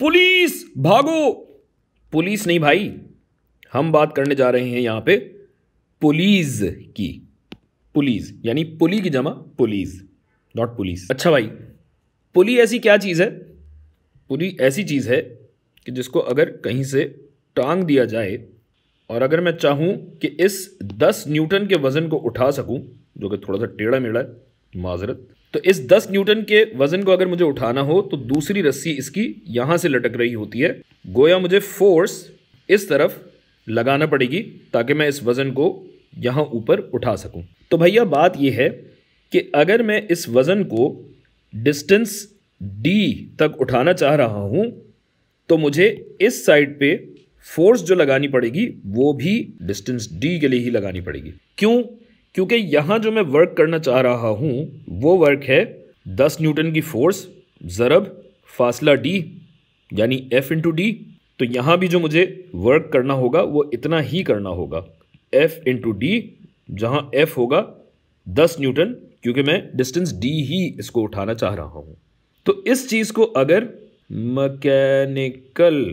police भागो police नहीं भाई हम बात करने जा रहे हैं यहां पे पुलिस की पुलिस यानी पुली की जमा पुलिस नॉट पुलिस अच्छा भाई पुली ऐसी क्या चीज़ है पुली ऐसी चीज़ है कि जिसको अगर कहीं से टांग दिया जाए और अगर मैं चाहूँ कि इस दस न्यूटन के वज़न को उठा सकूं जो कि थोड़ा सा टेढ़ा मेढ़ा है माजरत तो इस 10 न्यूटन के वजन को अगर मुझे उठाना हो तो दूसरी रस्सी इसकी यहाँ से लटक रही होती है गोया मुझे फोर्स इस तरफ लगाना पड़ेगी ताकि मैं इस वज़न को यहाँ ऊपर उठा सकूँ तो भैया बात यह है कि अगर मैं इस वज़न को डिस्टेंस डी तक उठाना चाह रहा हूँ तो मुझे इस साइड पे फोर्स जो लगानी पड़ेगी वो भी डिस्टेंस डी के लिए ही लगानी पड़ेगी क्यों क्योंकि यहाँ जो मैं वर्क करना चाह रहा हूँ वो वर्क है दस न्यूटन की फोर्स ज़रब फासला डी यानी एफ़ इंटू डी तो यहाँ भी जो मुझे वर्क करना होगा वो इतना ही करना होगा एफ़ इंटू डी जहाँ एफ़ होगा दस न्यूटन क्योंकि मैं डिस्टेंस डी ही इसको उठाना चाह रहा हूँ तो इस चीज़ को अगर मकैनिकल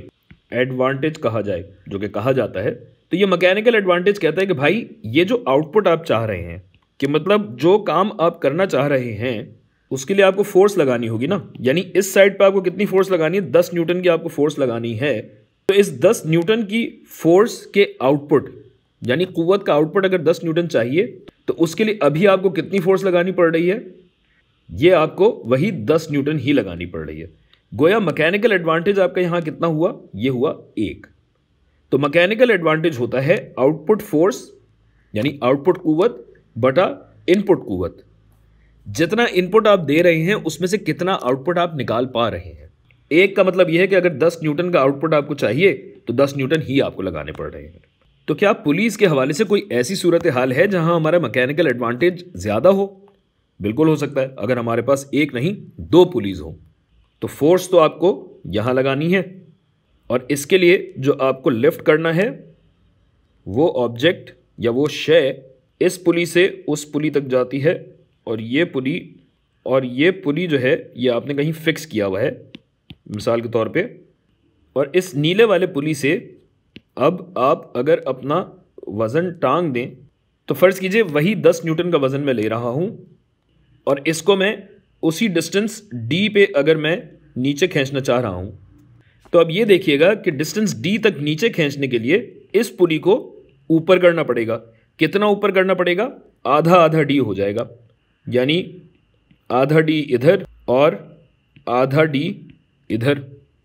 एडवांटेज कहा जाए जो कि कहा जाता है तो ये मैकेनिकल एडवांटेज कहता है कि भाई ये जो आउटपुट आप चाह रहे हैं कि मतलब जो काम आप करना चाह रहे हैं उसके लिए आपको फोर्स लगानी होगी ना यानी इस साइड पर आपको कितनी फोर्स लगानी है दस न्यूटन की आपको फोर्स लगानी है तो इस दस न्यूटन की फोर्स के आउटपुट यानी कुत का आउटपुट अगर दस न्यूटन चाहिए तो उसके लिए अभी आपको कितनी फोर्स लगानी पड़ रही है ये आपको वही दस न्यूटन ही लगानी पड़ रही है गोया मैकेनिकल एडवांटेज आपका यहाँ कितना हुआ ये हुआ एक तो मैकेनिकल एडवांटेज होता है आउटपुट फोर्स यानी आउटपुट कुवत बटा इनपुट कुवत जितना इनपुट आप दे रहे हैं उसमें से कितना आउटपुट आप निकाल पा रहे हैं एक का मतलब यह है कि अगर 10 न्यूटन का आउटपुट आपको चाहिए तो 10 न्यूटन ही आपको लगाने पड़ रहे हैं तो क्या पुलिस के हवाले से कोई ऐसी सूरत हाल है जहां हमारा मैकेनिकल एडवांटेज ज़्यादा हो बिल्कुल हो सकता है अगर हमारे पास एक नहीं दो पुलिस हो तो फोर्स तो आपको यहाँ लगानी है और इसके लिए जो आपको लिफ्ट करना है वो ऑब्जेक्ट या वो शय इस पुली से उस पुली तक जाती है और ये पुली और ये पुली जो है ये आपने कहीं फिक्स किया हुआ है मिसाल के तौर पे और इस नीले वाले पुली से अब आप अगर अपना वज़न टांग दें तो फ़र्ज़ कीजिए वही दस न्यूटन का वज़न मैं ले रहा हूँ और इसको मैं उसी डिस्टेंस डी पे अगर मैं नीचे खींचना चाह रहा हूँ तो अब ये देखिएगा कि डिस्टेंस डी तक नीचे खींचने के लिए इस पुली को ऊपर करना पड़ेगा कितना ऊपर करना पड़ेगा आधा आधा डी हो जाएगा यानी आधा डी इधर और आधा डी इधर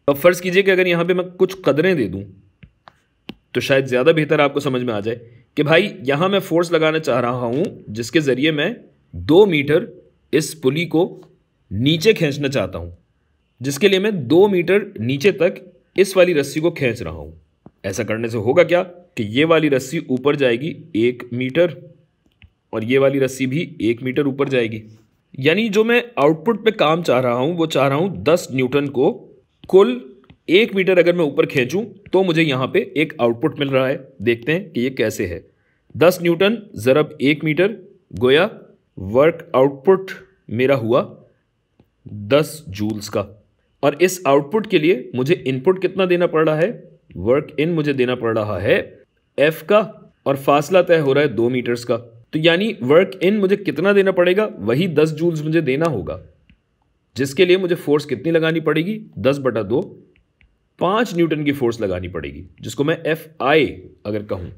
अब फ़र्ज़ कीजिए कि अगर यहाँ पे मैं कुछ कदरें दे दूँ तो शायद ज़्यादा बेहतर आपको समझ में आ जाए कि भाई यहाँ मैं फोर्स लगाना चाह रहा हूँ जिसके ज़रिए मैं दो मीटर इस पुली को नीचे खींचना चाहता हूँ जिसके लिए मैं दो मीटर नीचे तक इस वाली रस्सी को खींच रहा हूं ऐसा करने से होगा क्या कि ये वाली रस्सी ऊपर जाएगी एक मीटर और ये वाली रस्सी भी एक मीटर ऊपर जाएगी यानी जो मैं आउटपुट पे काम चाह रहा हूँ वो चाह रहा हूँ दस न्यूटन को कुल एक मीटर अगर मैं ऊपर खींचूँ तो मुझे यहाँ पे एक आउटपुट मिल रहा है देखते हैं कि ये कैसे है दस न्यूटन ज़रब एक मीटर गोया वर्क आउटपुट मेरा हुआ दस जूल्स का और इस आउटपुट के लिए मुझे इनपुट कितना देना पड़ रहा है वर्क इन मुझे देना पड़ रहा है एफ का और फासला तय हो रहा है दो मीटर्स का तो यानी वर्क इन मुझे कितना देना पड़ेगा वही दस जूल्स मुझे देना होगा जिसके लिए मुझे फोर्स कितनी लगानी पड़ेगी दस बटा दो पाँच न्यूटन की फोर्स लगानी पड़ेगी जिसको मैं एफ आई अगर कहूँ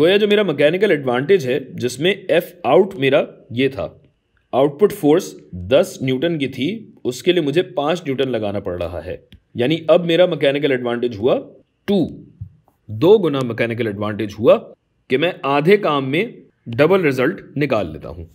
गोया जो मेरा मैकेनिकल एडवांटेज है जिसमें एफ आउट मेरा ये था आउटपुट फोर्स दस न्यूटन की थी उसके लिए मुझे पांच न्यूटन लगाना पड़ रहा है यानी अब मेरा मैकेनिकल एडवांटेज हुआ टू दो गुना मैकेनिकल एडवांटेज हुआ कि मैं आधे काम में डबल रिजल्ट निकाल लेता हूं